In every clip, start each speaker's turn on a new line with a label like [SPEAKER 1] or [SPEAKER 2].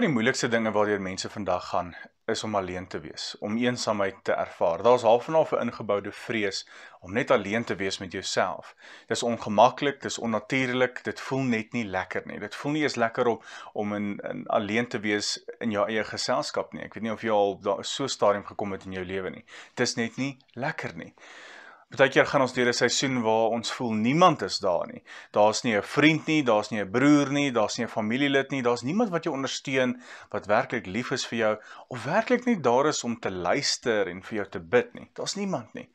[SPEAKER 1] van die moeilikste dinge waardeur mense vandag gaan is om alleen te wees, om eensaamheid te ervaar. Daar's half en half 'n ingeboude vrees om net alleen te wees met jouself. Dit is ongemaklik, dit is onnatuurlik, dit voel net nie lekker nie. Dit voel nie eens lekker om om in, in alleen te wees in jou eie geselskap nie. Ek weet nie of jy al daar so stadium gekom het in jou lewe nie. Dit is net nie lekker nie. Partykeer gaan ons deur 'n seisoen waar ons voel niemand is daar nie. Daar's nie 'n vriend nie, daar's nie 'n broer nie, daar's nie 'n familielid nie, daar's niemand wat jou ondersteun, wat werklik lief is vir jou of werklik net daar is om te luister en vir jou te bid nie. Daar's niemand nie.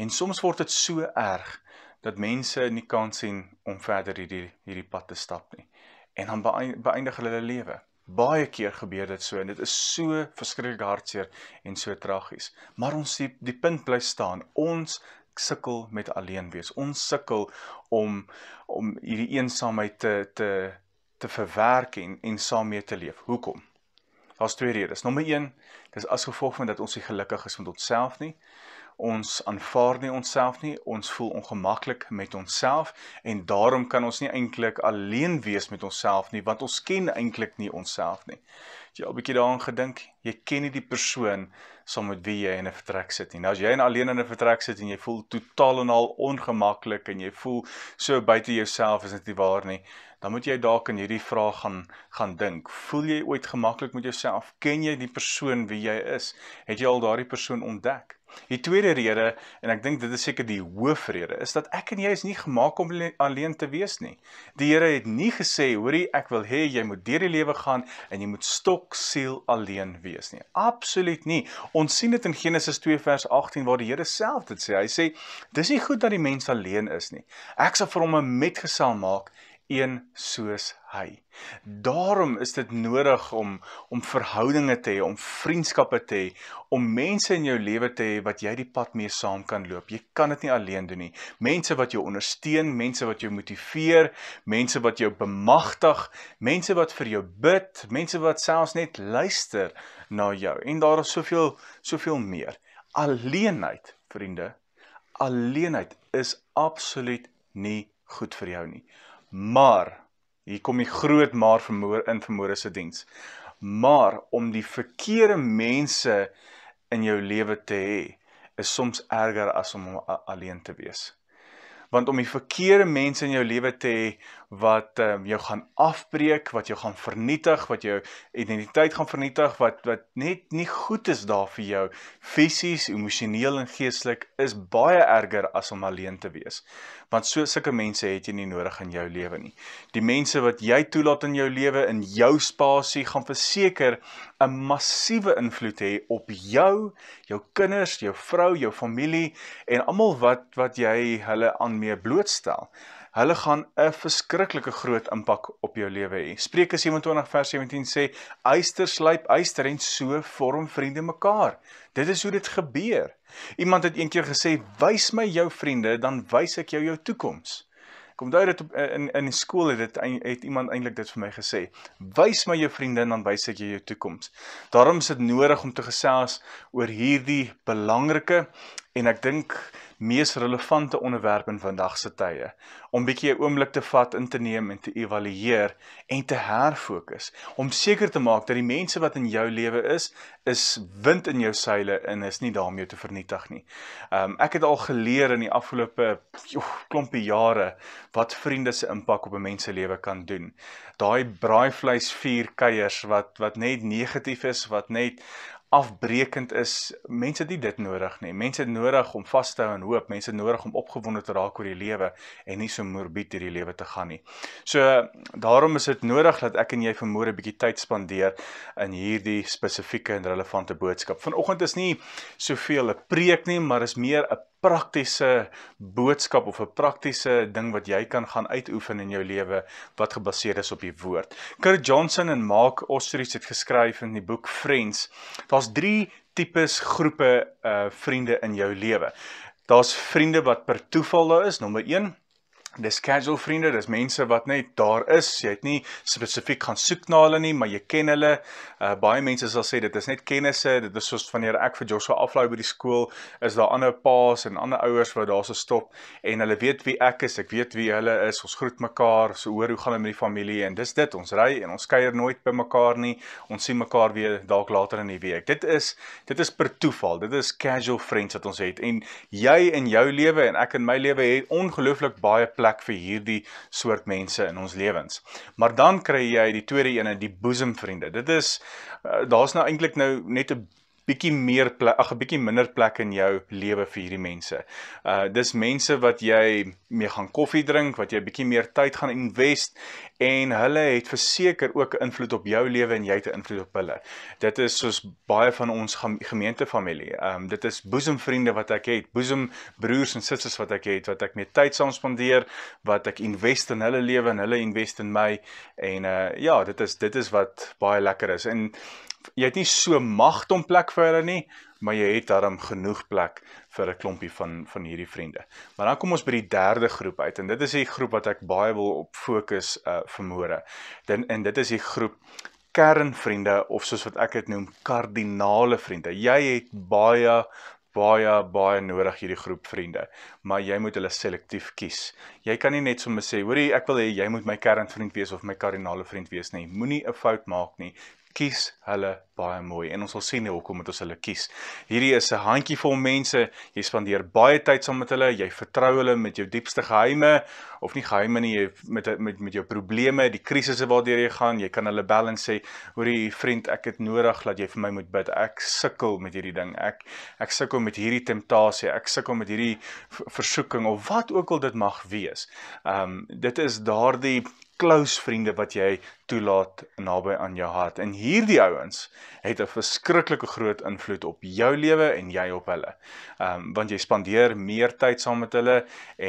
[SPEAKER 1] En soms word dit so erg dat mense nie kan sien om verder hierdie hierdie pad te stap nie. En dan beëindig hulle hulle lewe. Baie keer gebeur dit so en dit is so verskriklik hartseer en so tragies. Maar ons die, die punt bly staan. Ons sukkel met alleen wees. Ons sukkel om om hierdie eensaamheid te te te verwerk en en saam mee te leef. Hoekom? Daar's twee redes. Nommer 1, dis as gevolg van dat ons nie gelukkig is met onsself nie ons aanvaar nie onsself nie, ons voel ongemaklik met onsself en daarom kan ons nie eintlik alleen wees met onsself nie want ons ken eintlik nie onsself nie. Jy al bietjie daaraan gedink? Jy ken nie die persoon saam met wie jy in 'n vertrek sit nie. Nou as jy en alleen in 'n vertrek sit en jy voel totaal en al ongemaklik en jy voel so buite jouself is dit nie waar nie. Dan moet jy dalk in hierdie vraag gaan gaan dink. Voel jy ooit gemaklik met jouself? Ken jy die persoon wie jy is? Het jy al daardie persoon ontdek? Die tweede rede en ek dink dit is seker die hoofrede is dat ek en jy is nie gemaak om alleen te wees nie. Die Here het nie gesê hoorie ek wil hê jy moet deur die lewe gaan en jy moet stok siel alleen wees nie. Absoluut nie. Ons sien dit in Genesis 2 vers 18 waar die Here self dit sê. Hy sê dis nie goed dat die mens alleen is nie. Ek sal vir hom 'n metgesel maak een soos hy. Daarom is dit nodig om om verhoudinge te hê, om vriendskappe te hê, om mense in jou lewe te hê wat jy die pad mee saam kan loop. Jy kan dit nie alleen doen nie. Mense wat jou ondersteun, mense wat jou motiveer, mense wat jou bemagtig, mense wat vir jou bid, mense wat selfs net luister na jou. En daar is soveel soveel meer. Alleenheid, vriende. Alleenheid is absoluut nie goed vir jou nie. Maar hier kom die groot maar vermoor in vermoor se diens. Maar om die verkeerde mense in jou lewe te hê is soms erger as om alleen te wees. Want om die verkeerde mense in jou lewe te hê, wat um, jou gaan afbreek, wat jou gaan vernietig, wat jou identiteit gaan vernietig, wat wat net nie goed is daar vir jou fisies, emosioneel en geestelik is baie erger as om alleen te wees. Want so sulke mense het jy nie nodig in jou lewe nie. Die mense wat jy toelaat in jou lewe in jou spasie gaan verseker 'n massiewe invloed hê op jou, jou kinders, jou vrou, jou familie en almal wat wat jy hulle aan mee blootstel hulle gaan 'n verskriklike groot impak op jou lewe hê. Spreuke 27 vers 17 sê: "Eyster slyp eyster en so vorm vriende mekaar." Dit is hoe dit gebeur. Iemand het eendag gesê: "Wys my jou vriende, dan wys ek jou jou toekoms." Ek onthou dit op, eh, in in die skool het dit het iemand eintlik dit vir my gesê: "Wys my jou vriende en dan wys ek jou jou toekoms." Daarom is dit nodig om te gesels oor hierdie belangrike en ek dink mees relevante onderwerp in vandag se tye om bietjie 'n oomblik te vat in te neem en te evalueer en te herfokus om seker te maak dat die mense wat in jou lewe is is wind in jou seile en is nie daarmee te vernietig nie. Ehm um, ek het al geleer in die afgelope joh, klompie jare wat vriende se impak op 'n mens se lewe kan doen. Daai braaivleis vuurkeiers wat wat net negatief is, wat net afbreekend is. Mense het nie dit nodig nie. Mense het nodig om vas te hou aan hoop. Mense het nodig om opgewonde te raak oor die lewe en nie so morbied deur die lewe te gaan nie. So daarom is dit nodig dat ek en jy vanmôre 'n bietjie tyd spandeer in hierdie spesifieke en relevante boodskap. Vanoggend is nie soveel 'n preek nie, maar is meer 'n praktiese boodskap of 'n praktiese ding wat jy kan gaan uitoefen in jou lewe wat gebaseer is op die woord. Kurt Johnson en Mark Ostrich het geskryf in die boek Friends. Daar's 3 tipes groepe uh vriende in jou lewe. Daar's vriende wat per toeval daar is, nommer 1 dis casual vriende, dis mense wat net daar is. Jy het nie spesifiek gaan soek na hulle nie, maar jy ken hulle. Uh, baie mense sal sê dit is net kennisse. Dit is soos wanneer ek vir Joshua aflaai by die skool, is daar ander paas en ander ouers wat daarso stop en hulle weet wie ek is, ek weet wie hulle is. Ons groet mekaar, so hoor hoe gaan dit met die familie en dis dit. Ons ry en ons kuier nooit by mekaar nie. Ons sien mekaar weer dalk later in die week. Dit is dit is per toeval. Dit is casual friends wat ons het. En jy in jou lewe en ek in my lewe het ongelooflik baie plek vir hierdie soort mense in ons lewens. Maar dan kry jy die tweede een, die boesemvriende. Dit is eh, daar's nou eintlik nou net 'n bietjie meer plek, ag 'n bietjie minder plek in jou lewe vir hierdie mense. Uh dis mense wat jy mee gaan koffie drink, wat jy 'n bietjie meer tyd gaan invest en hulle het verseker ook 'n invloed op jou lewe en jy het 'n invloed op hulle. Dit is soos baie van ons gemeentefamilie. Ehm um, dit is boesemvriende wat ek het, boesembroers en susters wat ek het wat ek mee tyd saam spandeer, wat ek invest in hulle lewe en hulle invest in my en eh uh, ja, dit is dit is wat baie lekker is. En jy het nie so magdom plek vir hulle nie, maar jy het darm genoeg plek vir 'n klompie van van hierdie vriende. Maar dan kom ons by die derde groep uit en dit is die groep wat ek baie wil op fokus uh vermore. Dan en dit is die groep kernvriende of soos wat ek dit noem kardinale vriende. Jy het baie baie baie nodig hierdie groep vriende, maar jy moet hulle selektief kies. Jy kan nie net sommer sê, hoorie, ek wil hê jy moet my kernvriend wees of my kardinale vriend wees nie. Moenie 'n fout maak nie kies hulle baie mooi en ons sal sien hoekom moet ons hulle kies. Hierdie is 'n handjievol mense. Jy spandeer baie tyd saam met hulle, jy vertrou hulle met jou diepste geheime of nie geheime nie, jy met met met jou probleme, die krisisse waartoe jy gaan. Jy kan hulle bel en sê, "Hoerie vriend, ek het nodig dat jy vir my moet bid. Ek sukkel met hierdie ding. Ek ek sukkel met hierdie temptasie. Ek sukkel met hierdie versoeking of wat ook al dit mag wees." Ehm um, dit is daardie close vriende wat jy toelaat naby aan jou hart. En hierdie ouens het 'n verskriklike groot invloed op jou lewe en jy op hulle. Ehm um, want jy spandeer meer tyd saam met hulle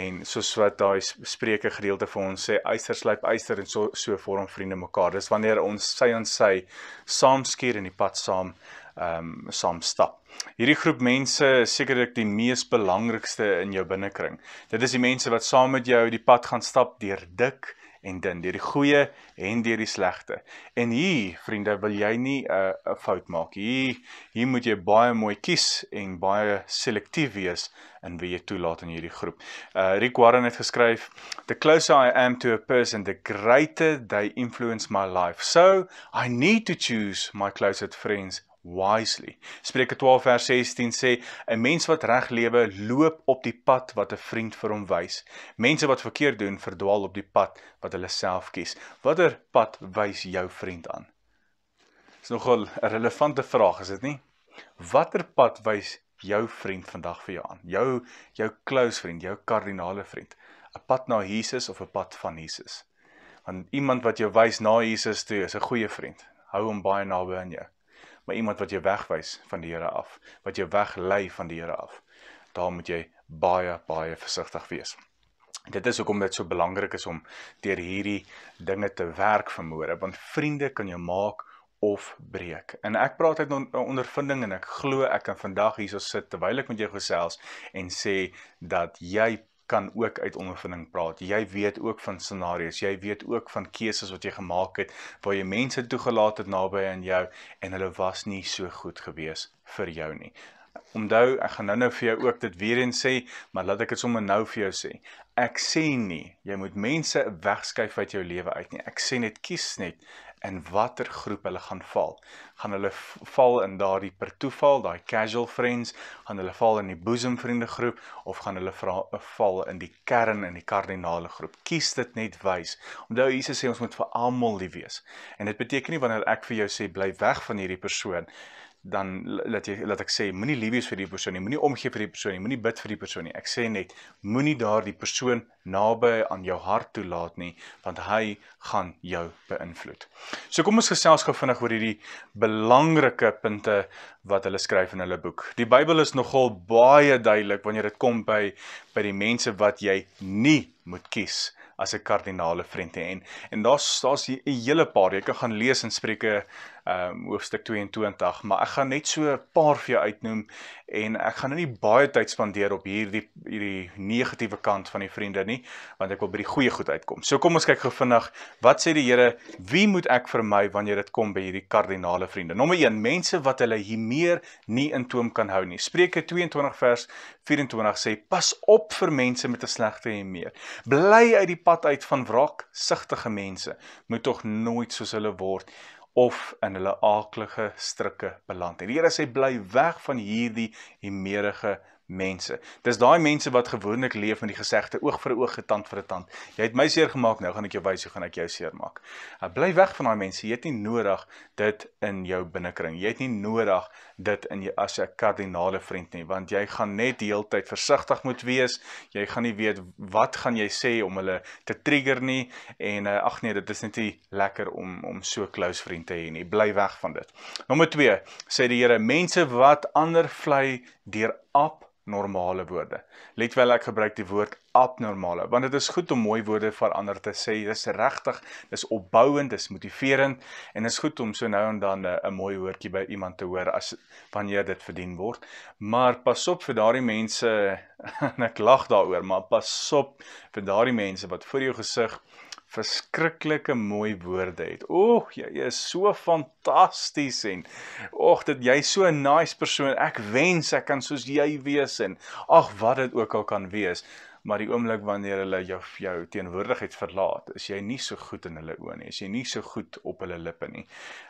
[SPEAKER 1] en soos wat daai spreuke gedeelte vir ons sê, eyster slyp eyster en so so vorm vriende mekaar. Dis wanneer ons sy en sy saam skuur in die pad saam ehm um, saam stap. Hierdie groep mense is sekerlik die mees belangrikste in jou binnekring. Dit is die mense wat saam met jou die pad gaan stap deur dik, en din deur die goeie en deur die slegte. En hier, vriende, wil jy nie 'n uh, 'n fout maak. Hier hier moet jy baie mooi kies en baie selektief wees in wie jy toelaat in hierdie groep. Uh Rick Warren het geskryf, "The closer I am to a person, the greater they influence my life. So, I need to choose my closest friends wisely. Spreuke 12 vers 16 sê: "’n Mens wat reg lewe, loop op die pad wat 'n vriend vir hom wys. Mense wat verkeerd doen, verdwaal op die pad wat hulle self kies. Watter pad wys jou vriend aan?" Dis nogal 'n relevante vraag, is dit nie? Watter pad wys jou vriend vandag vir jou aan? Jou jou close vriend, jou kardinale vriend. 'n Pad na Jesus of 'n pad van Jesus? Want iemand wat jou wys na Jesus toe, is 'n goeie vriend. Hou hom baie naby aan jou maar iemand wat jou wegwys van die Here af, wat jou weglei van die Here af. Daar moet jy baie baie versigtig wees. Dit is hoekom dit so belangrik is om deur hierdie dinge te werk vermoere, want vriende kan jou maak of breek. En ek praat uit ondervinding en ek glo ek kan vandag hierso sit terwyl ek met jou gesels en sê dat jy kan ook uit ondervinding praat. Jy weet ook van scenario's, jy weet ook van keuses wat jy gemaak het waar jy mense toegelaat het naby aan jou en hulle was nie so goed gewees vir jou nie. Onthou, ek gaan nou-nou vir jou ook dit weer eens sê, maar laat ek dit sommer nou vir jou sê. Ek sê nie jy moet mense wegskuif uit jou lewe uit nie. Ek sê net kies net en watter groep hulle gaan val. Gaan hulle val in daardie per toeval, daai casual friends, gaan hulle val in die boesem vriende groep of gaan hulle val in die kern in die kardinale groep? Kies dit net wys. Onthou Jesus sê ons moet vir almal lief wees. En dit beteken nie wanneer ek vir jou sê bly weg van hierdie persoon dan laat jy laat ek sê moenie liefies vir die persoon nie, moenie omgee vir die persoon nie, moenie bid vir die persoon nie. Ek sê net moenie daardie persoon naby aan jou hart toelaat nie, want hy gaan jou beïnvloed. So kom ons gesels gou vinnig oor hierdie belangrike punte wat hulle skryf in hulle boek. Die Bybel is nogal baie duidelik wanneer dit kom by by die mense wat jy nie moet kies as 'n kardinale vriend te en en daar's daar's 'n hele paar jy kan gaan lees in Spreuke ehm um, hoofstuk 22, maar ek gaan net so 'n paar vir jou uitnoem en ek gaan nou nie baie tyd spandeer op hierdie hierdie negatiewe kant van die vriende nie, want ek wil by die goeie goed uitkom. So kom ons kyk gou vinnig, wat sê die Here, wie moet ek vermy wanneer dit kom by hierdie kardinale vriende? Nommer 1, mense wat hulle hier meer nie in toom kan hou nie. Spreuke 22 vers 24 sê pas op vir mense met 'n slegte humeur. Bly uit die pad uit van wraaksugtige mense. Moet tog nooit soos hulle word nie of in hulle aaklige strikke beland. En die Here sê bly weg van hierdie hemerige mense. Dis daai mense wat gewoonlik leef met die gesegde oog vir oog, tand vir tand. Jy het my seer gemaak, nou gaan ek jou wys hoe gaan ek jou seer maak. Uh, bly weg van daai mense. Jy het nie nodig dit in jou binnekring. Jy het nie nodig dit in jou as 'n kardinale vriend nie, want jy gaan net heeltyd versigtig moet wees. Jy gaan nie weet wat gaan jy sê om hulle te trigger nie en uh, ag nee, dit is net nie lekker om om so close vriend te hê nie. Bly weg van dit. Nommer 2 sê die Here mense wat ander vlei deur abnormale woorde. Let wel ek gebruik die woord abnormale want dit is goed om mooi woorde vir ander te sê. Dis regtig, dis opbouend, dis motiverend en is goed om so nou en dan eh, 'n mooi woordjie by iemand te hoor as wanneer dit verdien word. Maar pas op vir daardie mense en ek lag daaroor, maar pas op vir daardie mense wat voor jou gesig verskriklike mooi woorde het. Oeg, jy is so fantasties en oeg, dit jy so 'n nice persoon. Ek wens ek kan soos jy wees en ag wat dit ook al kan wees. Maar die oomblik wanneer hulle jou jou teenwoordigheid verlaat, is jy nie so goed in hulle oë nie. Is jy nie so goed op hulle lippe nie.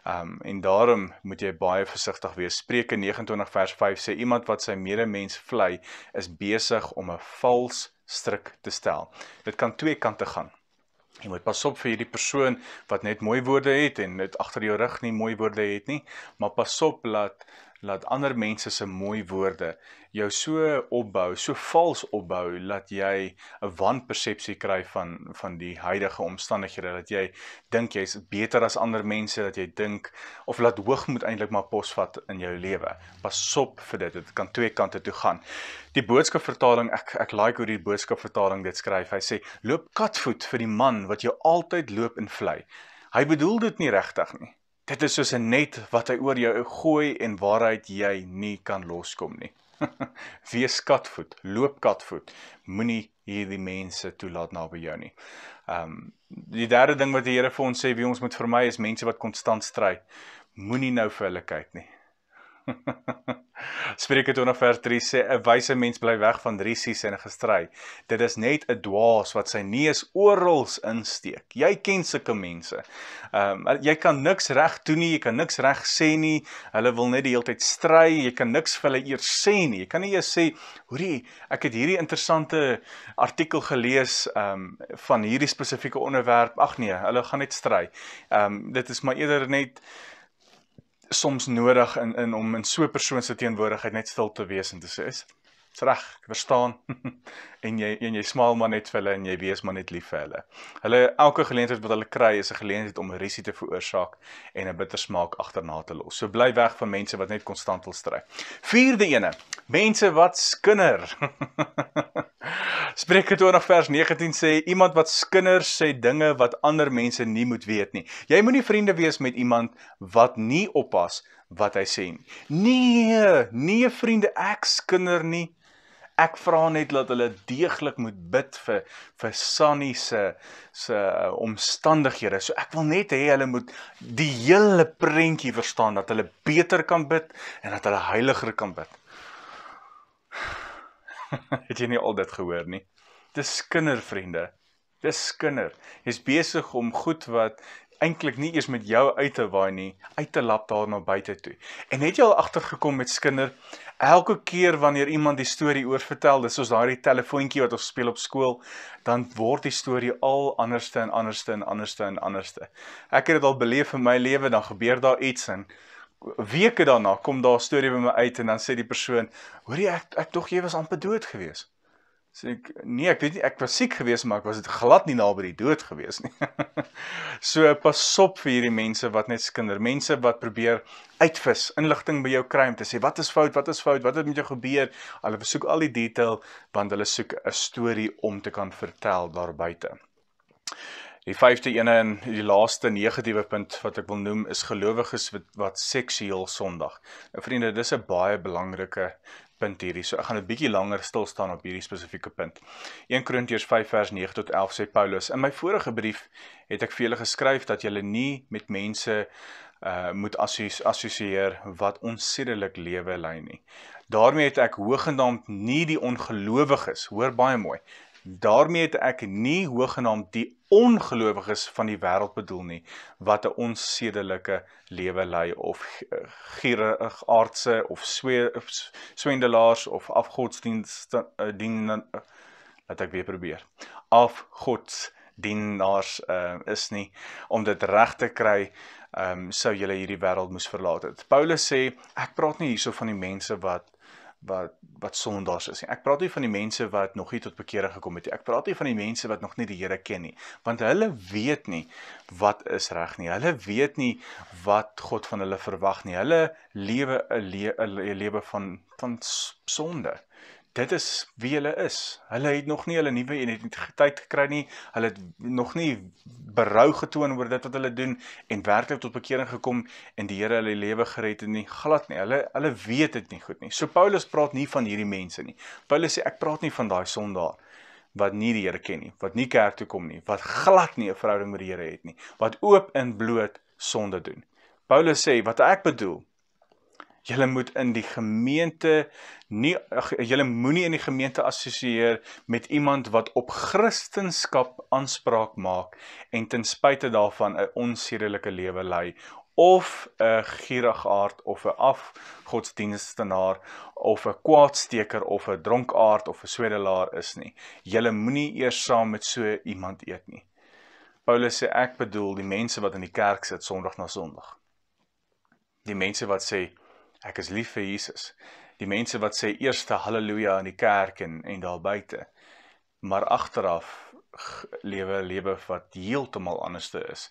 [SPEAKER 1] Um en daarom moet jy baie versigtig wees. Spreuke 29 vers 5 sê iemand wat sy medemens vlei, is besig om 'n vals struik te stel. Dit kan twee kante gaan. Jy moet pas op vir hierdie persoon wat net mooi woorde het en net agter jou rug nie mooi woorde het nie, maar pas op dat laat ander mense se mooi woorde jou so opbou, so vals opbou dat jy 'n wanpersepsie kry van van die huidige omstandighede dat jy dink jy's beter as ander mense, dat jy dink of laat hoogmoed eintlik maar posvat in jou lewe. Pasop vir dit, dit kan twee kante toe gaan. Die boodskapvertaling, ek ek like hoe die boodskapvertaling dit skryf. Hy sê: "Loop katvoet vir die man wat jou altyd loop en vlei." Hy bedoel dit nie regtig nie. Dit is soos 'n net wat hy oor jou gooi en waaruit jy nie kan loskom nie. Wees katvoet, loop katvoet. Moenie hierdie mense toelaat naby jou nie. Ehm um, die derde ding wat die Here vir ons sê wie ons moet vermy is mense wat konstant stry. Moenie nou vir hulle kyk nie. Spreuke 20 vers 3 sê 'n wyse mens bly weg van risies en gestry. Dit is net 'n dwaas wat sy neus oral insteek. Jy ken sulke mense. Ehm um, jy kan niks reg doen nie, jy kan niks reg sê nie. Hulle wil net die hele tyd stry, jy kan niks vir hulle eers sê nie. Jy kan nie eers sê, "Hoerie, ek het hierdie interessante artikel gelees ehm um, van hierdie spesifieke onderwerp." Ag nee, hulle gaan net stry. Ehm um, dit is maar eerder net soms nodig in in om in so 'n persoon se teenwoordigheid net stil te wees en te sê is Dis reg, ek verstaan. en jy en jy smaal maar net vir hulle en jy wees maar net lief vir hulle. Hulle elke geleentheid wat hulle kry is 'n geleentheid om rusie te veroorsaak en 'n bitter smaak agterna te los. So bly weg van mense wat net konstant wil stry. Vierde ene, mense wat skinder. Spreuke 20 vers 19 sê iemand wat skinder sê dinge wat ander mense nie moet weet nie. Jy moenie vriende wees met iemand wat nie oppas wat hy sê nie. Nee, nee vriende, ek skinder nie. Ek vra net dat hulle deeglik moet bid vir vir Sunny se se eh, omstandighede. So ek wil net hê hulle moet die hele prentjie verstaan dat hulle beter kan bid en dat hulle heiliger kan bid. Het jy nie al dit gehoor nie? Dis kindervriende. Dis kinder. Jy's besig om goed wat eintlik nie eers met jou uit te waai nie, uit te lap daar na buite toe. En het jy al agtergekom met skinder elke keer wanneer iemand die storie oorvertel, dis soos daai telefoontjie wat ons speel op skool, dan word die storie al anderste en anderste en anderste en anderste. Ek het dit al beleef in my lewe, dan gebeur daar iets en weke daarna kom daar 'n storie by my uit en dan sê die persoon: "Hoorie, ek ek tog jy was amper dood geweest." sê ek nee, ek weet nie, ek was siek geweest maar ek was dit glad nie naby die dood geweest nie. so pasop vir hierdie mense wat net skinder, mense wat probeer uitvis, inligting by jou kry om te sê wat is fout, wat is fout, wat het met jou gebeur? Hulle besoek al die detail want hulle soek 'n storie om te kan vertel daar buite. Die vyfde ene en die laaste negatiewe punt wat ek wil noem is gelowiges wat, wat seksueel sondig. Nou vriende, dis 'n baie belangrike punt hierdie. So ek gaan 'n bietjie langer stil staan op hierdie spesifieke punt. 1 Korintiërs 5 vers 9 tot 11 sê Paulus: "In my vorige brief het ek vir julle geskryf dat julle nie met mense uh moet assosieer wat onsedelik lewe lei nie. Daarmee het ek hoëgenaamd nie die ongelowiges, hoor baie mooi, Daarmee het ek nie hoegenaamd die ongelowiges van die wêreld bedoel nie wat 'n onsedelike lewe lei of gierig aardse of swendelaars of afgodsdienste eh, dien laat ek weer probeer. Afgodsdienaars uh, is nie om dit reg te kry ehm um, sou julle hierdie wêreld moes verlaat het. Paulus sê ek praat nie hierso van die mense wat wat wat sondaars is. Ek praat nie van die mense wat nog nie tot bekering gekom het nie. Ek praat nie van die mense wat nog nie die Here ken nie, want hulle weet nie wat is reg nie. Hulle weet nie wat God van hulle verwag nie. Hulle lewe 'n lewe van van sonde dit is wie hulle is. Hulle het nog nie hulle nuwe identiteit gekry nie. Hulle het nog nie berou getoon oor dit wat hulle doen en werklik tot bekering gekom en die Here hulle lewe gered het nie. Glad nie. Hulle hulle weet dit nie goed nie. So Paulus praat nie van hierdie mense nie. Paulus sê ek praat nie van daai sondaar wat nie die Here ken nie, wat nie kerk toe kom nie, wat glad nie 'n verhouding met die Here het nie, wat oop en bloot sonde doen. Paulus sê wat ek bedoel julle moet in die gemeente nie julle moenie in die gemeente assosieer met iemand wat op kristenskap aanspraak maak en ten spyte daarvan 'n onsedelike lewe lei of 'n gierige aard of 'n afgodsdienstenaar of 'n kwaadsteker of 'n dronkaard of 'n swedelaar is nie. Julle moenie eers saam met so iemand eet nie. Paulus sê ek bedoel die mense wat in die kerk sit Sondag na Sondag. Die mense wat sê Ek is lief vir Jesus. Die mense wat sê eerste haleluja in die kerk en en daar buite. Maar agteraf lewe lewe wat heeltemal anderste is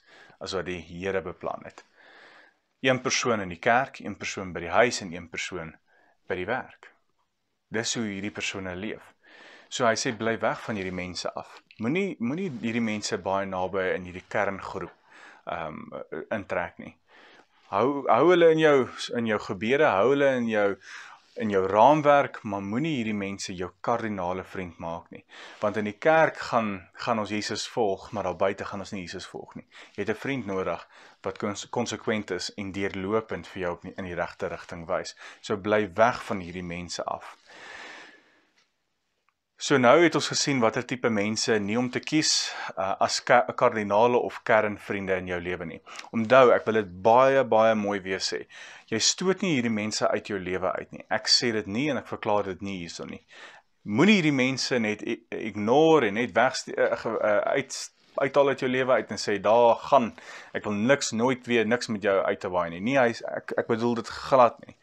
[SPEAKER 1] as wat die Here beplan het. Een persoon in die kerk, een persoon by die huis en een persoon by die werk. Dis hoe hierdie persone leef. So hy sê bly weg van hierdie mense af. Moenie moenie hierdie mense baie naby in hierdie kerngroep ehm um, intrek nie hou hou hulle in jou in jou gebede hou hulle in jou in jou raamwerk maar moenie hierdie mense jou kardinale vriend maak nie want in die kerk gaan gaan ons Jesus volg maar daar buite gaan ons nie Jesus volg nie jy het 'n vriend nodig wat konsekwent is en deurlopend vir jou in die regte rigting wys so bly weg van hierdie mense af So nou het ons gesien watter tipe mense nie om te kies uh, as kardinale of kernvriende in jou lewe nie. Onthou, ek wil dit baie baie mooi weer sê. Jy stoot nie hierdie mense uit jou lewe uit nie. Ek sê dit nie en ek verklaar dit nie hierson nie. Moenie hierdie mense net ignore en net weg uh, uh, uit uithaal uit jou lewe uit en sê daar gaan ek wil niks nooit weer niks met jou uit te waai nie. Nee, ek ek bedoel dit glad nie.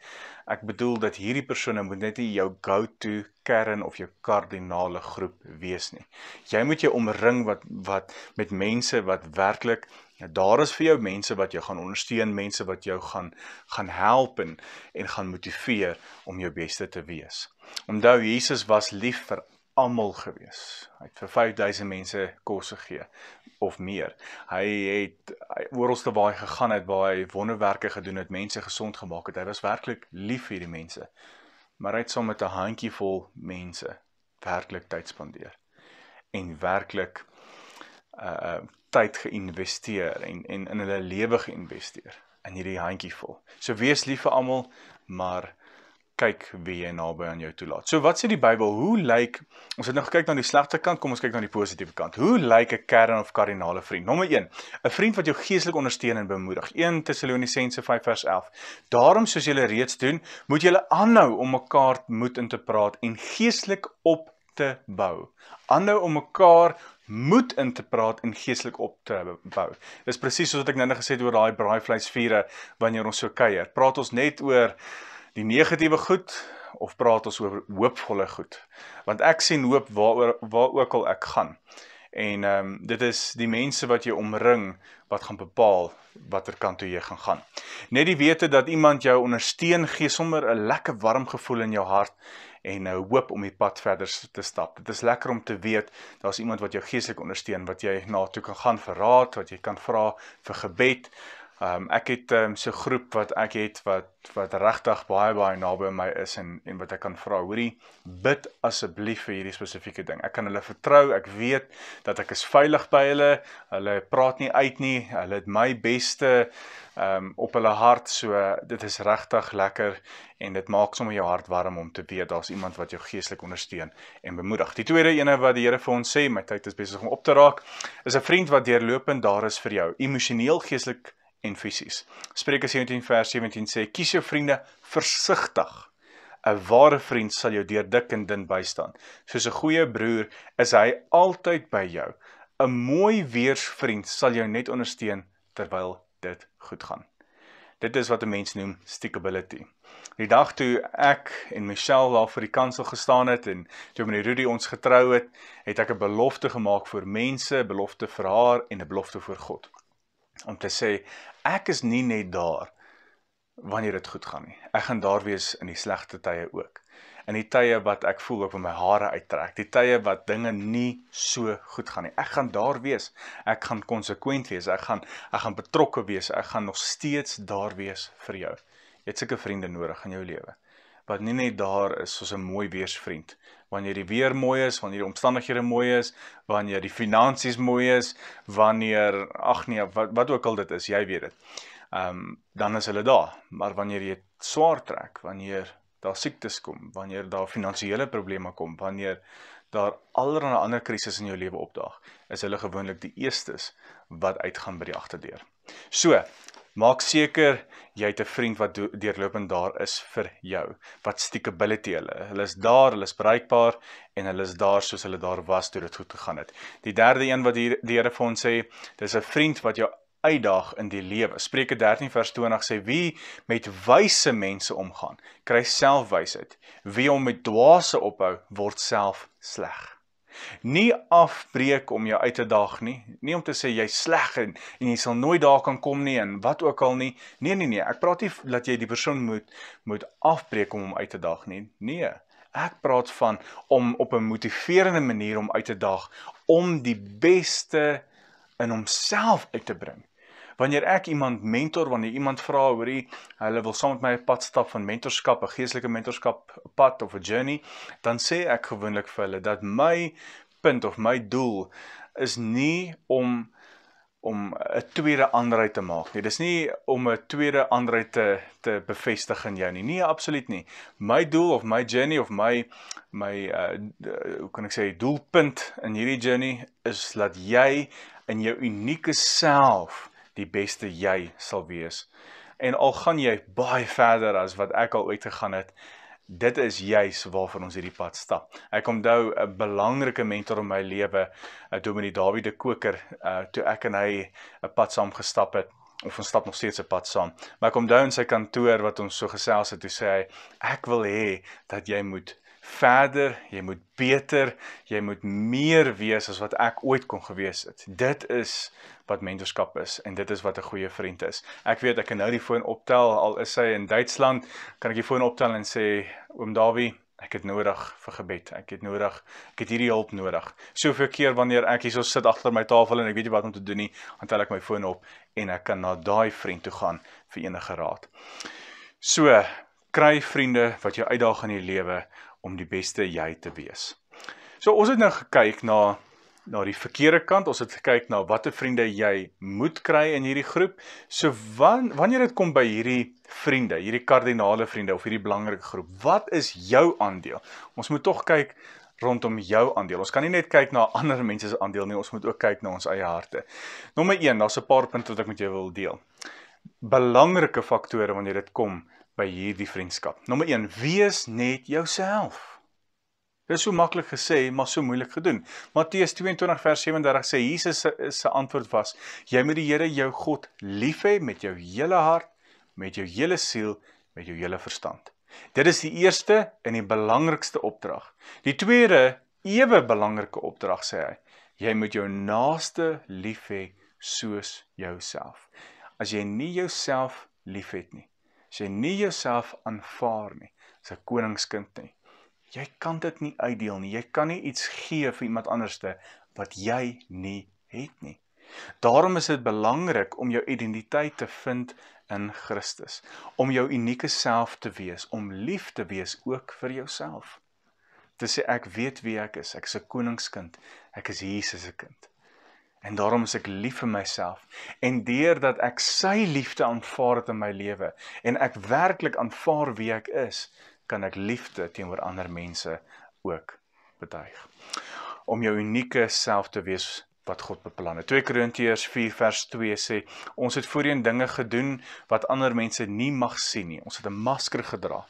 [SPEAKER 1] Ek bedoel dat hierdie persone moet net nie jou go-to kern of jou kardinale groep wees nie. Jy moet jou omring wat wat met mense wat werklik ja, daar is vir jou, mense wat jou gaan ondersteun, mense wat jou gaan gaan help en, en gaan motiveer om jou beste te wees. Onthou Jesus was lief vir almal gewees. Hy het vir 5000 mense kos gegee of meer. Hy het oral te waar hy gegaan het waar hy wonderwerke gedoen het, mense gesond gemaak het. Hy was werklik lief vir die mense. Maar hy het saam met 'n handjievol mense werklik tyd spandeer en werklik uh, uh tyd geïnvesteer en en in hulle lewe geïnvesteer in hierdie handjievol. So wees lief vir almal, maar kyk wie jy naby aan jou toelaat. So wat sê die Bybel? Hoe lyk ons het nou gekyk na die slegte kant, kom ons kyk na die positiewe kant. Hoe lyk 'n kern of kardinale vriend? Nommer 1, 'n vriend wat jou geestelik ondersteun en bemoedig. 1 Tessalonisense 5:11. Daarom soos julle reeds doen, moet julle aanhou om mekaar moed in te praat en geestelik op te bou. Aanhou om mekaar moet in te praat en geestelik op te bou. Dis presies soos wat ek nou net gesê het oor daai braaivleisvure wanneer ons so kuier. Praat ons net oor die negatiewe goed of praat ons oor hoopvolle goed? Want ek sien hoop waaroor waar ook al ek gaan. En ehm um, dit is die mense wat jy omring wat gaan bepaal watter kant toe jy gaan gaan. Net die wete dat iemand jou ondersteun gee sommer 'n lekker warm gevoel in jou hart en nou hoop om die pad verder te stap. Dit is lekker om te weet daar's iemand wat jou geestelik ondersteun, wat jy na toe kan gaan vir raad, wat jy kan vra vir gebed, Ehm um, ek het um, so 'n groep wat ek het wat wat regtig baie baie naby my is en en wat ek kan vra. Hoorie, bid asseblief vir hierdie spesifieke ding. Ek kan hulle vertrou. Ek weet dat ek is veilig by hulle. Hulle praat nie uit nie. Hulle het my beste ehm um, op hulle hart. So dit is regtig lekker en dit maak sommer jou hart warm om te weet daar's iemand wat jou geestelik ondersteun en bemoedig. Die tweede ene wat die Here vir ons sê, my tyd is besig om op te raak, is 'n vriend wat deurlopend daar is vir jou, emosioneel, geestelik en fisies. Spreuke 17 vers 17 sê: Kies jou vriende versigtig. 'n Ware vriend sal jou deur dik en dun bystaan. Soos 'n goeie broer is hy altyd by jou. 'n Mooi weersvriend sal jou net ondersteun terwyl dit goed gaan. Dit is wat 'n mens noem stickability. Die dag toe ek en Michelle daar vir die kansel gestaan het en toe meneer Rudy ons getrou het, het ek 'n belofte gemaak vir mense, 'n belofte vir haar en 'n belofte vir God om te sê ek is nie net daar wanneer dit goed gaan nie. Ek gaan daar wees in die slegte tye ook. In die tye wat ek voel op my hare uittrek, die tye wat dinge nie so goed gaan nie. Ek gaan daar wees. Ek gaan konsekwent wees. Ek gaan ek gaan betrokke wees. Ek gaan nog steeds daar wees vir jou. Jy het sulke vriende nodig in jou lewe wat nie net daar is soos 'n mooi weersvriend. Wanneer die weer mooi is, wanneer die omstandighede mooi is, wanneer die finansies mooi is, wanneer ag nee, wat wat ook al dit is, jy weet dit. Ehm um, dan is hulle daar. Maar wanneer jy swaar trek, wanneer daar siektes kom, wanneer daar finansiële probleme kom, wanneer daar allerlei ander krisisse in jou lewe opdaag, is hulle gewoonlik die eerstes wat uitgaan by die agterdeur. So, Maak seker jy het 'n vriend wat deurlopend daar is vir jou. Wat stickability hulle. Hulle is daar, hulle is bereikbaar en hulle is daar soos hulle daar was toe dit goed gegaan het. Die derde een wat hier die Here vir ons sê, dis 'n vriend wat jou uitdaag in die lewe. Spreuke 13 vers 20 sê wie met wyse mense omgaan, kry self wysheid. Wie om met dwaase ophou, word self sleg. Nie afbreek om jou uit te daag nie, nie om te sê jy's sleg en, en jy sal nooit daar kan kom nie en wat ook al nie. Nee nee nee, ek praat nie dat jy die persoon moet moet afbreek om hom uit te daag nie. Nee. Ek praat van om op 'n motiverende manier om uit te daag om die beste in homself uit te bring. Wanneer ek iemand mentor, wanneer iemand vra oor hy hulle wil saam met my 'n pad stap van mentorskap, 'n geestelike mentorskap pad of 'n journey, dan sê ek gewoonlik vir hulle dat my punt of my doel is nie om om 'n tweede aanryd te maak nie. Dis nie om 'n tweede aanryd te te bevestig in jou nie. Nee, absoluut nie. My doel of my journey of my my uh hoe kan ek sê doelpunt in hierdie journey is dat jy in jou unieke self die beste jy sal wees. En al gaan jy baie verder as wat ek al ooit gegaan het, dit is juis waarvan ons hierdie pad stap. Ek onthou 'n eh, belangrike mentor in my lewe, eh, Dominee Dawid de Koker, eh, toe ek en hy 'n pad saam gestap het of ons stap nog steeds 'n pad saam. Maar ek onthou in sy kantoor wat ons so gesels het, toe sê hy, "Ek wil hê dat jy moet verder, jy moet beter, jy moet meer wees as wat ek ooit kon gewees het. Dit is wat mentorskap is en dit is wat 'n goeie vriend is. Ek weet ek kan nou die foon optel al is hy in Duitsland, kan ek die foon optel en sê oom Dawie Ek het nodig vir gebed. Ek het nodig. Ek het hierdie hulp nodig. Soveel keer wanneer ek hierso sit agter my tafel en ek weet nie wat om te doen nie, dan tel ek my foon op en ek kan na daai vriend toe gaan vir enige raad. So, kry vriende wat jou uitdaag in die lewe om die beste jy te wees. So, ons het nou gekyk na na die verkeerde kant. Ons het gekyk na watter vriende jy moet kry in hierdie groep. So wan, wanneer dit kom by hierdie vriende, hierdie kardinale vriende of hierdie belangrike groep, wat is jou aandeel? Ons moet tog kyk rondom jou aandeel. Ons kan nie net kyk na ander mense se aandeel nie, ons moet ook kyk na ons eie harte. Nommer 1, daar's 'n paar punte wat ek met jou wil deel. Belangrike faktore wanneer dit kom by hierdie vriendskap. Nommer 1, wees net jouself. Dit is so maklik gesê, maar so moeilik gedoen. Matteus 22 vers 37 sê Jesus se se antwoord was: Jy moet die Here jou God lief hê met jou hele hart, met jou hele siel, met jou hele verstand. Dit is die eerste en die belangrikste opdrag. Die tweede, ewe belangrike opdrag sê hy: Jy moet jou naaste lief hê soos jouself. As jy nie jouself liefhet nie, as jy nie jouself aanvaar nie, as 'n koningskind nie, Jy kan dit nie uitdeel nie. Jy kan nie iets gee vir iemand anderste wat jy nie het nie. Daarom is dit belangrik om jou identiteit te vind in Christus, om jou unieke self te wees, om lief te wees ook vir jouself. Te sê ek weet wie ek is. Ek is 'n koningskind. Ek is Jesus se kind. En daarom is ek lief vir myself en deurdat ek sy liefde aanvaar het in my lewe en ek werklik aanvaar wie ek is, kan ek liefde teenoor ander mense ook betuig. Om jou unieke self te wees wat God beplan het. 2 Korintiërs 4 vers 2 sê ons het voorheen dinge gedoen wat ander mense nie mag sien nie. Ons het 'n masker gedra.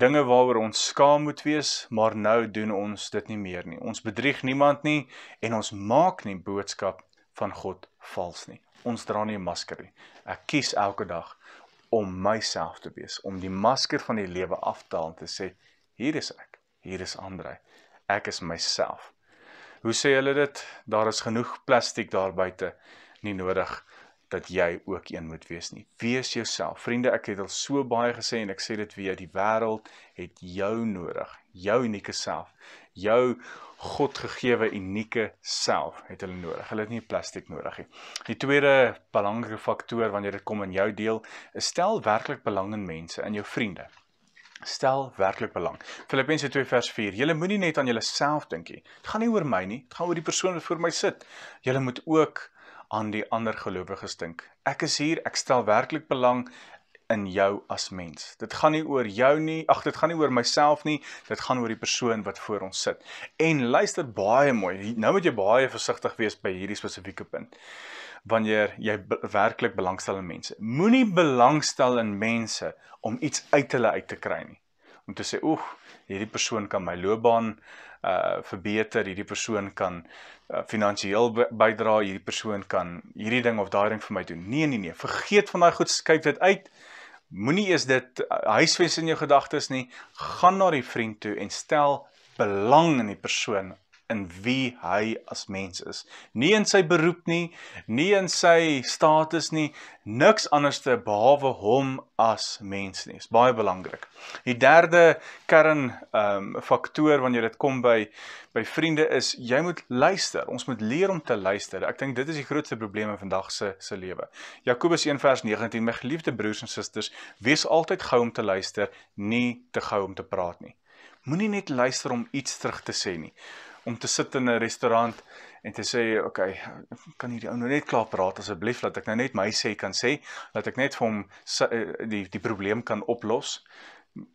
[SPEAKER 1] Dinge waaroor ons skaam moet wees, maar nou doen ons dit nie meer nie. Ons bedrieg niemand nie en ons maak nie boodskap van God vals nie. Ons dra nie 'n masker nie. Ek kies elke dag om myself te wees, om die masker van die lewe af te haal en te sê hier is ek, hier is Andre. Ek is myself. Hoe sê hulle dit? Daar is genoeg plastiek daar buite nie nodig dat jy ook een moet wees nie. Wees jouself. Vriende, ek het al so baie gesê en ek sê dit weer, die wêreld het jou nodig, jou unieke self, jou God gegeewe unieke self het hulle nodig. Hulle het nie plastiek nodig nie. Die tweede belangrike faktor wanneer dit kom in jou deel, is stel werklik belang in mense, in jou vriende. Stel werklik belang. Filippense 2 vers 4. Julle moenie net aan julleself dink nie. Dit gaan nie oor my nie, dit gaan oor die persoon wat voor my sit. Julle moet ook aan die ander gelowiges dink. Ek is hier, ek stel werklik belang in jou as mens. Dit gaan nie oor jou nie, ag dit gaan nie oor myself nie, dit gaan oor die persoon wat voor ons sit. En luister baie mooi. Nou moet jy baie versigtig wees by hierdie spesifieke punt. Wanneer jy werklik belangstel in mense. Moenie belangstel in mense om iets uit hulle uit te kry nie. Om te sê, "Oeg, hierdie persoon kan my loopbaan uh verbeter, hierdie persoon kan uh, finansiëel bydra, hierdie persoon kan hierdie ding of daai ding vir my doen." Nee, nee, nee. Vergeet van daai goed, skuif dit uit. Moenie eers dit eh, huisves in jou gedagtes nie. Gaan na die vriend toe en stel belang in die persoon in wie hy as mens is. Nie in sy beroep nie, nie in sy status nie, niks anderste behalwe hom as mens nie. Dit is baie belangrik. Die derde kern ehm um, faktor wanneer dit kom by by vriende is jy moet luister. Ons moet leer om te luister. Ek dink dit is die grootste probleem in vandag se se lewe. Jakobus 1 vers 19: My geliefde broers en susters, wees altyd gou om te luister, nie te gou om te praat nie. Moenie net luister om iets terug te sê nie om te sit in 'n restaurant en te sê, "Oké, okay, kan hierdie ou nou net klaar praat asseblief dat ek nou net my sê kan sê, dat ek net vir hom eh, die die probleem kan oplos."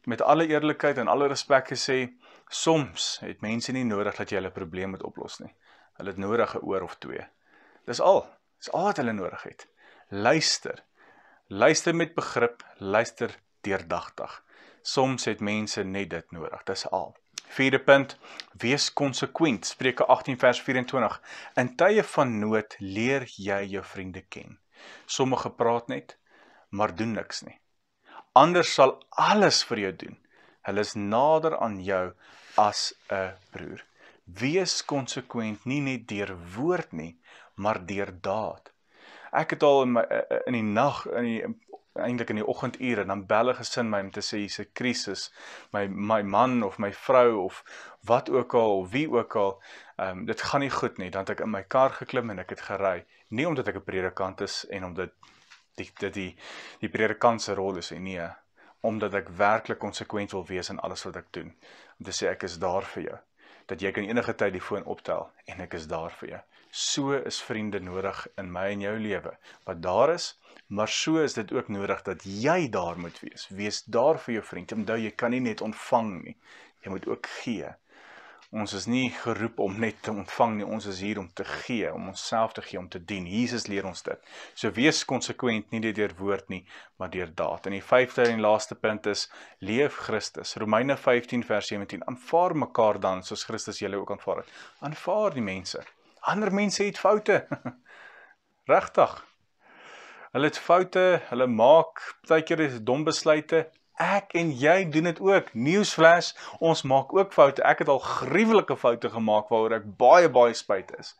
[SPEAKER 1] Met alle eerlikheid en alle respek gesê, soms het mense nie nodig dat jy hulle probleem moet oplos nie. Hulle het nodig 'n oor of twee. Dis al. Dis al wat hulle nodig het. Luister. Luister met begrip, luister deurdagtig. Soms het mense net dit nodig. Dis al. Vierde punt, wees konsekwent. Spreuke 18 vers 24. In tye van nood leer jy jou vriende ken. Sommige praat net, maar doen niks nie. Ander sal alles vir jou doen. Hulle is nader aan jou as 'n broer. Wees konsekwent nie net deur woord nie, maar deur daad. Ek het al in my in die nag in die eintlik in die oggendure dan bel 'n gesin my om te sê hier's 'n krisis. My my man of my vrou of wat ook al of wie ook al, ehm um, dit gaan nie goed nie. Dan het ek in my kar geklim en ek het gery, nie omdat ek 'n predikant is en omdat die die die, die predikant se rol is en nee, omdat ek werklik konsekwent wil wees in alles wat ek doen. Om te sê ek is daar vir jou dat jy kan enige tyd die foon optel en ek is daar vir jou so is vriende nodig in my en jou lewe. Wat daar is, maar so is dit ook nodig dat jy daar moet wees. Wees daar vir jou vriend. Onthou jy kan nie net ontvang nie. Jy moet ook gee. Ons is nie geroep om net te ontvang nie, ons is hier om te gee, om onsself te gee, om te dien. Jesus leer ons dit. So wees konsekwent nie net deur woord nie, maar deur daad. En die vyfde en laaste punt is leef Christus. Romeine 15 vers 17. Aanvaar mekaar dan soos Christus julle ook aanvaar het. Aanvaar die mense. Ander mense het foute. Regtig. Hulle het foute, hulle maak baie keer is dom besluite. Ek en jy doen dit ook. Newsflash, ons maak ook foute. Ek het al gruwelike foute gemaak waaroor ek baie baie spyt is.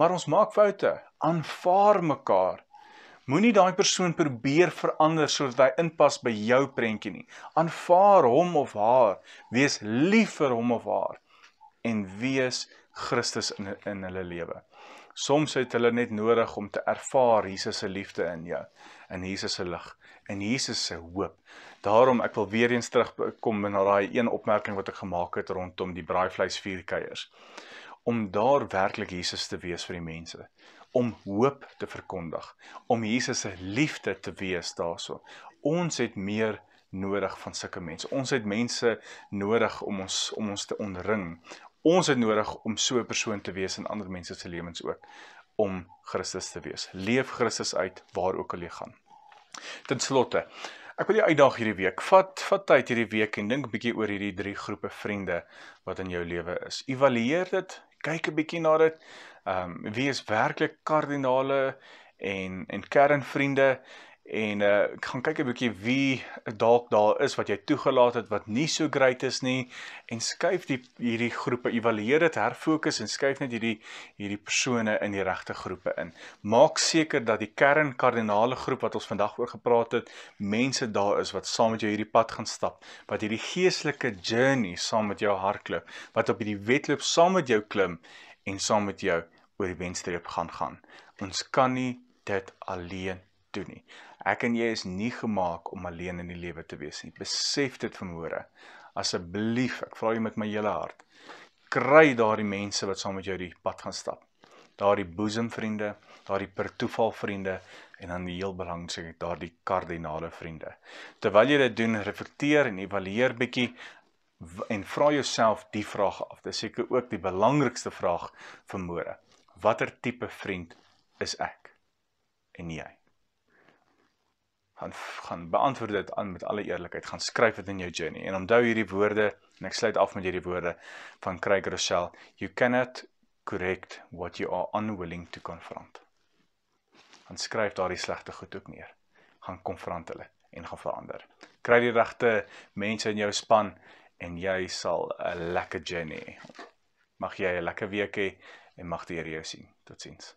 [SPEAKER 1] Maar ons maak foute. Aanvaar mekaar. Moenie daai persoon probeer verander sodat hy inpas by jou prentjie nie. Aanvaar hom of haar, wees lief vir hom of haar en wees Christus in in hulle lewe. Soms het hulle net nodig om te ervaar Jesus se liefde in jou, in Jesus se lig, in Jesus se hoop. Daarom ek wil weer eens terugkom na daai een opmerking wat ek gemaak het rondom die braaivleis vuurkuiers. Om daar werklik Jesus te wees vir die mense om hoop te verkondig, om Jesus se liefde te wees daaroor. Ons het meer nodig van sulke mense. Ons het mense nodig om ons om ons te onring, Ons het nodig om so 'n persoon te wees in ander mense se lewens ook om Christus te wees. Leef Christus uit waar ook al jy gaan. Ten slotte, ek wil jou uitdaag hierdie week. Vat vat tyd hierdie week en dink 'n bietjie oor hierdie drie groepe vriende wat in jou lewe is. Evalueer dit, kyk 'n bietjie na dit. Ehm um, wie is werklik kardinale en en kernvriende en uh gaan kyk 'n bietjie wie dalk daar is wat jy toegelaat het wat nie so great is nie en skuif die hierdie groepe evalueer dit herfokus en skuif net hierdie hierdie persone in die regte groepe in. Maak seker dat die kern kardinale groep wat ons vandag oor gepraat het, mense daar is wat saam met jou hierdie pad gaan stap, wat hierdie geestelike journey saam met jou hardloop, wat op hierdie wedloop saam met jou klim en saam met jou oor die wenstreep gaan gaan. Ons kan nie dit alleen doen nie. Ek en jy is nie gemaak om alleen in die lewe te wees nie. Besef dit vanhore. Asseblief, ek vra jou met my hele hart, kry daardie mense wat saam met jou die pad gaan stap. Daardie boesemvriende, daardie per toeval vriende en dan die heel belangrikste, daardie kardinale vriende. Terwyl jy dit doen, reflekteer en evalueer bietjie en vra jouself die vraag af. Dis seker ook die belangrikste vraag vanmore. Watter tipe vriend is ek? En jy? gaan gaan beantwoord dit aan met alle eerlikheid gaan skryf dit in jou journey en onthou hierdie woorde en ek sluit af met hierdie woorde van Craig Rossell you cannot correct what you are unwilling to confront gaan skryf daardie slegte goed ook neer gaan konfront hulle en gaan verander kry die regte mense in jou span en jy sal 'n lekker journey mag jy 'n lekker week hê en mag die Here jou sien totsiens